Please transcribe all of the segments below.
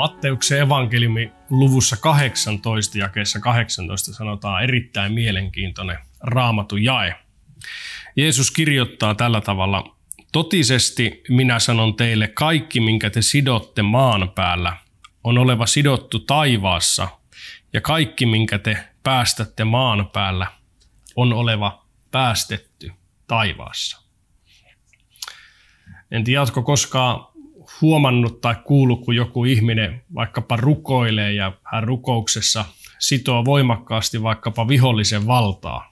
Matteuksen evankeliumi luvussa 18 jakeessa 18 sanotaan erittäin mielenkiintoinen raamatu jae. Jeesus kirjoittaa tällä tavalla, Totisesti minä sanon teille, kaikki minkä te sidotte maan päällä, on oleva sidottu taivaassa, ja kaikki minkä te päästätte maan päällä, on oleva päästetty taivaassa. En tiedä, jatko koskaan huomannut tai kuullut, kun joku ihminen vaikkapa rukoilee ja hän rukouksessa sitoo voimakkaasti vaikkapa vihollisen valtaa.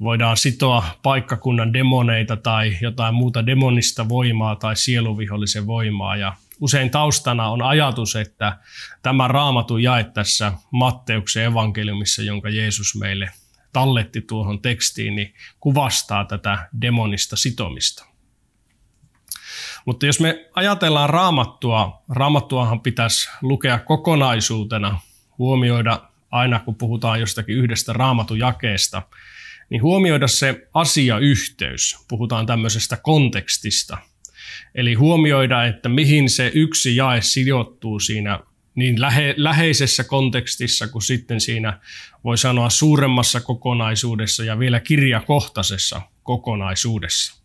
Voidaan sitoa paikkakunnan demoneita tai jotain muuta demonista voimaa tai sieluvihollisen voimaa. Ja usein taustana on ajatus, että tämä raamatu jae tässä Matteuksen evankeliumissa, jonka Jeesus meille talletti tuohon tekstiin, niin kuvastaa tätä demonista sitomista. Mutta jos me ajatellaan raamattua, raamattuahan pitäisi lukea kokonaisuutena, huomioida aina kun puhutaan jostakin yhdestä raamatujakeesta, niin huomioida se asiayhteys. Puhutaan tämmöisestä kontekstista. Eli huomioida, että mihin se yksi jae sijoittuu siinä niin lähe, läheisessä kontekstissa kuin sitten siinä voi sanoa suuremmassa kokonaisuudessa ja vielä kirjakohtaisessa kokonaisuudessa.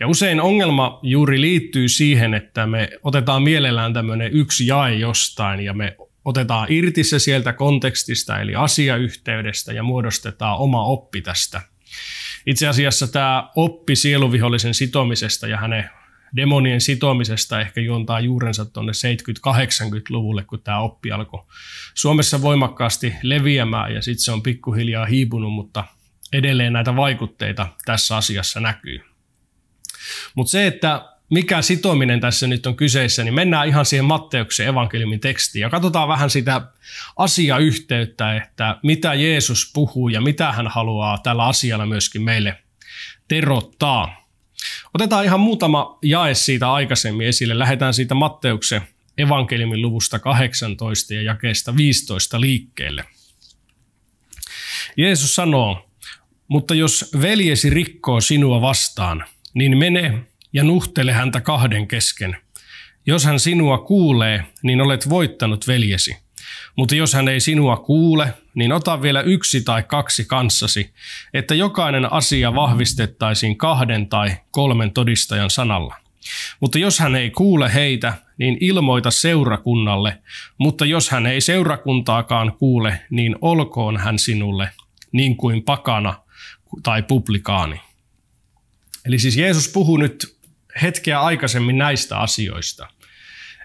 Ja usein ongelma juuri liittyy siihen, että me otetaan mielellään tämmöinen yksi jae jostain ja me otetaan irti se sieltä kontekstista eli asiayhteydestä ja muodostetaan oma oppi tästä. Itse asiassa tämä oppi sieluvihollisen sitomisesta ja hänen demonien sitomisesta ehkä juontaa juurensa tuonne 70-80-luvulle, kun tämä oppi alkoi Suomessa voimakkaasti leviämään ja sitten se on pikkuhiljaa hiipunut, mutta edelleen näitä vaikutteita tässä asiassa näkyy. Mutta se, että mikä sitominen tässä nyt on kyseessä, niin mennään ihan siihen Matteuksen evankeliumin tekstiin ja katsotaan vähän sitä asiayhteyttä, että mitä Jeesus puhuu ja mitä hän haluaa tällä asialla myöskin meille terottaa. Otetaan ihan muutama jae siitä aikaisemmin esille. Lähdetään siitä Matteuksen evankeliumin luvusta 18 ja jakeesta 15 liikkeelle. Jeesus sanoo, mutta jos veljesi rikkoo sinua vastaan – niin mene ja nuhtele häntä kahden kesken. Jos hän sinua kuulee, niin olet voittanut veljesi. Mutta jos hän ei sinua kuule, niin ota vielä yksi tai kaksi kanssasi, että jokainen asia vahvistettaisiin kahden tai kolmen todistajan sanalla. Mutta jos hän ei kuule heitä, niin ilmoita seurakunnalle, mutta jos hän ei seurakuntaakaan kuule, niin olkoon hän sinulle niin kuin pakana tai publikaani. Eli siis Jeesus puhuu nyt hetkeä aikaisemmin näistä asioista.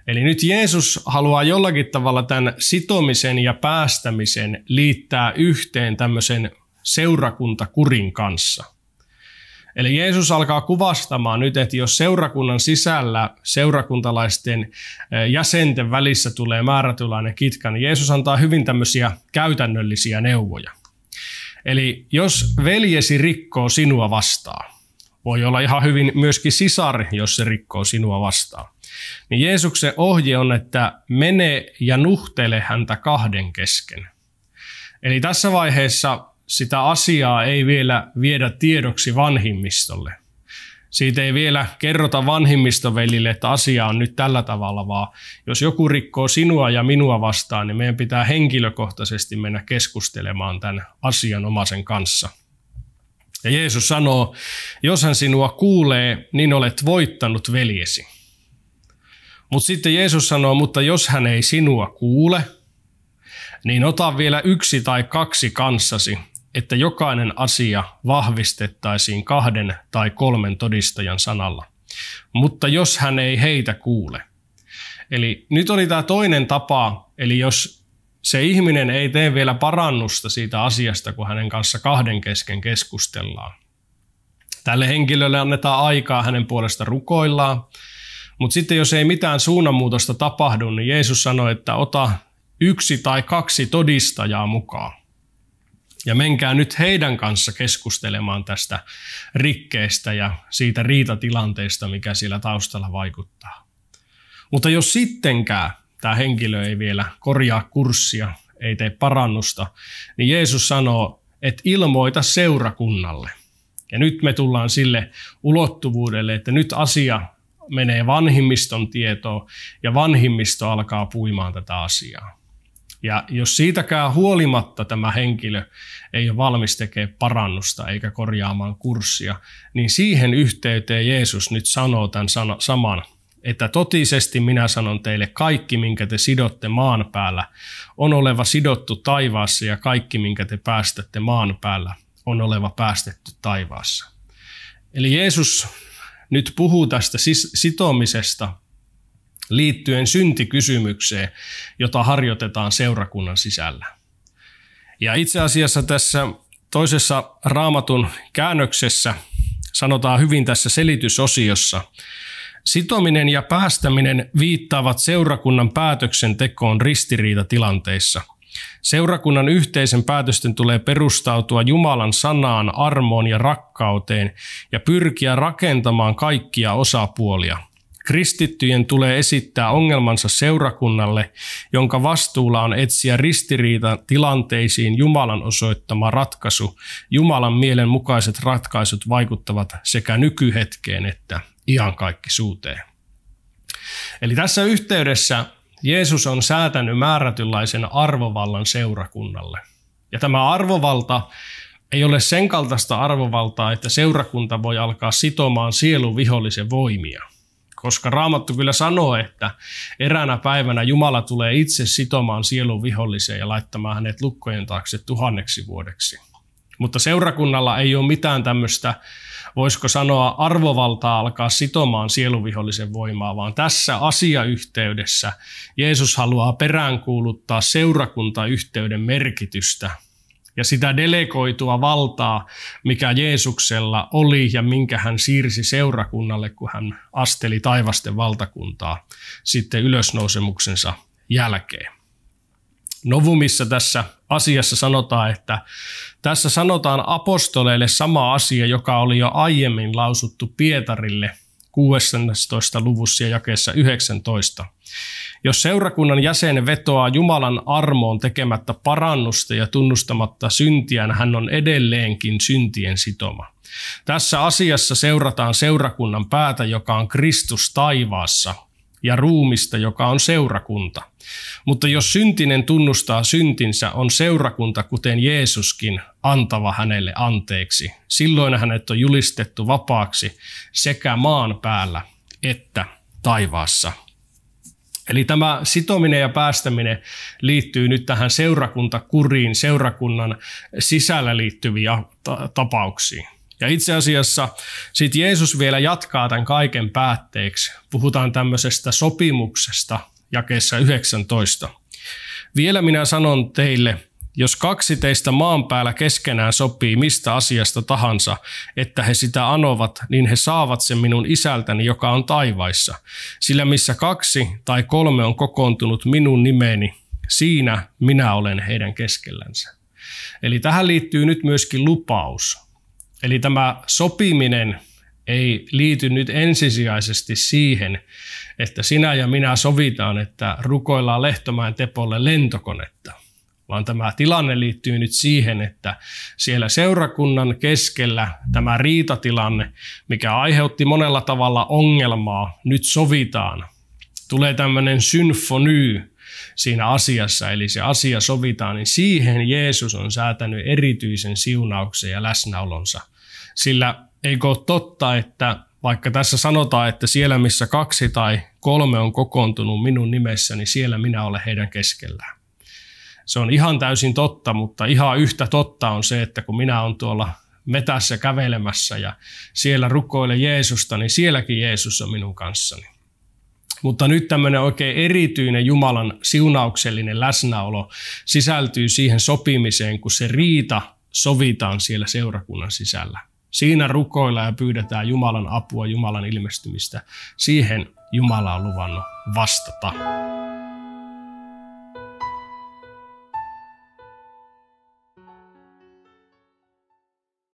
Eli nyt Jeesus haluaa jollakin tavalla tämän sitomisen ja päästämisen liittää yhteen tämmöisen seurakuntakurin kanssa. Eli Jeesus alkaa kuvastamaan nyt, että jos seurakunnan sisällä seurakuntalaisten jäsenten välissä tulee määrätylainen kitka, niin Jeesus antaa hyvin tämmöisiä käytännöllisiä neuvoja. Eli jos veljesi rikkoo sinua vastaan, voi olla ihan hyvin myöskin sisar, jos se rikkoo sinua vastaan. Niin Jeesuksen ohje on, että mene ja nuhtele häntä kahden kesken. Eli tässä vaiheessa sitä asiaa ei vielä viedä tiedoksi vanhimmistolle. Siitä ei vielä kerrota vanhimmistovelille, että asia on nyt tällä tavalla, vaan jos joku rikkoo sinua ja minua vastaan, niin meidän pitää henkilökohtaisesti mennä keskustelemaan tämän asianomaisen kanssa. Ja Jeesus sanoo, jos hän sinua kuulee, niin olet voittanut veljesi. Mutta sitten Jeesus sanoo, mutta jos hän ei sinua kuule, niin ota vielä yksi tai kaksi kanssasi, että jokainen asia vahvistettaisiin kahden tai kolmen todistajan sanalla. Mutta jos hän ei heitä kuule. Eli nyt oli tämä toinen tapa, eli jos se ihminen ei tee vielä parannusta siitä asiasta, kun hänen kanssa kahden kesken keskustellaan. Tälle henkilölle annetaan aikaa hänen puolesta rukoillaan, mutta sitten jos ei mitään suunnanmuutosta tapahdu, niin Jeesus sanoi, että ota yksi tai kaksi todistajaa mukaan. Ja menkää nyt heidän kanssa keskustelemaan tästä rikkeestä ja siitä riitatilanteesta, mikä siellä taustalla vaikuttaa. Mutta jos sittenkään tämä henkilö ei vielä korjaa kurssia, ei tee parannusta, niin Jeesus sanoo, että ilmoita seurakunnalle. Ja nyt me tullaan sille ulottuvuudelle, että nyt asia menee vanhimmiston tietoon ja vanhimmisto alkaa puimaan tätä asiaa. Ja jos siitäkään huolimatta tämä henkilö ei ole valmis tekemään parannusta eikä korjaamaan kurssia, niin siihen yhteyteen Jeesus nyt sanoo tämän saman että totisesti minä sanon teille, kaikki minkä te sidotte maan päällä, on oleva sidottu taivaassa ja kaikki minkä te päästätte maan päällä, on oleva päästetty taivaassa. Eli Jeesus nyt puhuu tästä sitomisesta liittyen syntikysymykseen, jota harjoitetaan seurakunnan sisällä. Ja itse asiassa tässä toisessa raamatun käännöksessä sanotaan hyvin tässä selitysosiossa, Sitominen ja päästäminen viittaavat seurakunnan päätöksentekoon ristiriitatilanteissa. Seurakunnan yhteisen päätösten tulee perustautua Jumalan sanaan, armoon ja rakkauteen ja pyrkiä rakentamaan kaikkia osapuolia. Kristittyjen tulee esittää ongelmansa seurakunnalle, jonka vastuulla on etsiä ristiriita-tilanteisiin Jumalan osoittama ratkaisu. Jumalan mielen mukaiset ratkaisut vaikuttavat sekä nykyhetkeen että Ihan kaikki suuteen. Eli tässä yhteydessä Jeesus on säätänyt määrätynlaisen arvovallan seurakunnalle. Ja tämä arvovalta ei ole sen kaltaista arvovaltaa, että seurakunta voi alkaa sitomaan sielun vihollisen voimia. Koska Raamattu kyllä sanoo, että eräänä päivänä Jumala tulee itse sitomaan sielun viholliseen ja laittamaan hänet lukkojen taakse tuhanneksi vuodeksi. Mutta seurakunnalla ei ole mitään tämmöistä voisiko sanoa, arvovaltaa alkaa sitomaan sieluvihollisen voimaa, vaan tässä asiayhteydessä Jeesus haluaa peräänkuuluttaa seurakuntayhteyden merkitystä ja sitä delegoitua valtaa, mikä Jeesuksella oli ja minkä hän siirsi seurakunnalle, kun hän asteli taivasten valtakuntaa sitten ylösnousemuksensa jälkeen. Novumissa tässä asiassa sanotaan, että tässä sanotaan apostoleille sama asia, joka oli jo aiemmin lausuttu Pietarille 16. luvussa ja jakeessa 19. Jos seurakunnan jäsen vetoaa Jumalan armoon tekemättä parannusta ja tunnustamatta syntiään, hän on edelleenkin syntien sitoma. Tässä asiassa seurataan seurakunnan päätä, joka on Kristus taivaassa, ja ruumista, joka on seurakunta – mutta jos syntinen tunnustaa syntinsä, on seurakunta, kuten Jeesuskin, antava hänelle anteeksi. Silloin hänet on julistettu vapaaksi sekä maan päällä että taivaassa. Eli tämä sitominen ja päästäminen liittyy nyt tähän seurakuntakuriin, seurakunnan sisällä liittyviä tapauksiin. Ja itse asiassa sitten Jeesus vielä jatkaa tämän kaiken päätteeksi. Puhutaan tämmöisestä sopimuksesta, jakeessa 19. Vielä minä sanon teille, jos kaksi teistä maan päällä keskenään sopii mistä asiasta tahansa, että he sitä anovat, niin he saavat sen minun isältäni, joka on taivaissa. Sillä missä kaksi tai kolme on kokoontunut minun nimeeni, siinä minä olen heidän keskellänsä. Eli tähän liittyy nyt myöskin lupaus. Eli tämä sopiminen – ei liity nyt ensisijaisesti siihen, että sinä ja minä sovitaan, että rukoillaan Lehtomäen tepolle lentokonetta, vaan tämä tilanne liittyy nyt siihen, että siellä seurakunnan keskellä tämä riitatilanne, mikä aiheutti monella tavalla ongelmaa, nyt sovitaan. Tulee tämmöinen synfony siinä asiassa, eli se asia sovitaan, niin siihen Jeesus on säätänyt erityisen siunauksen ja läsnäolonsa. Sillä eikö ole totta, että vaikka tässä sanotaan, että siellä missä kaksi tai kolme on kokoontunut minun nimessä, niin siellä minä olen heidän keskellään. Se on ihan täysin totta, mutta ihan yhtä totta on se, että kun minä olen tuolla metässä kävelemässä ja siellä rukoilen Jeesusta, niin sielläkin Jeesus on minun kanssani. Mutta nyt tämmöinen oikein erityinen Jumalan siunauksellinen läsnäolo sisältyy siihen sopimiseen, kun se riita sovitaan siellä seurakunnan sisällä. Siinä rukoillaan ja pyydetään Jumalan apua, Jumalan ilmestymistä. Siihen Jumala on luvannut vastata.